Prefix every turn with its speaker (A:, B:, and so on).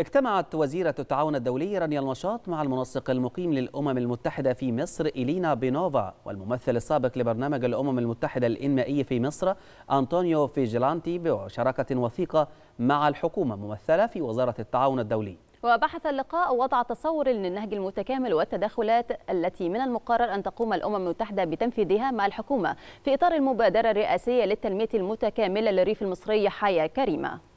A: اجتمعت وزيرة التعاون الدولي رانيا المشاط مع المنسق المقيم للأمم المتحدة في مصر إلينا بينوفا والممثل السابق لبرنامج الأمم المتحدة الإنمائي في مصر أنطونيو فيجلانتي بشراكة وثيقة مع الحكومة ممثلة في وزارة التعاون الدولي
B: وبحث اللقاء وضع تصور للنهج المتكامل والتدخلات التي من المقرر أن تقوم الأمم المتحدة بتنفيذها مع الحكومة في إطار المبادرة الرئاسية للتنمية المتكاملة للريف المصري حياة كريمة